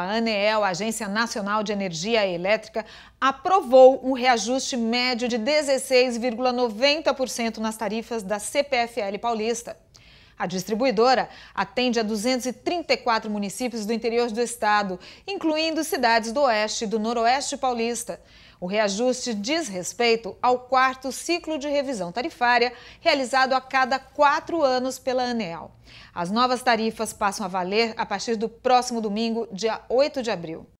A ANEEL, Agência Nacional de Energia Elétrica, aprovou um reajuste médio de 16,90% nas tarifas da CPFL paulista. A distribuidora atende a 234 municípios do interior do estado, incluindo cidades do oeste e do noroeste paulista. O reajuste diz respeito ao quarto ciclo de revisão tarifária, realizado a cada quatro anos pela ANEL. As novas tarifas passam a valer a partir do próximo domingo, dia 8 de abril.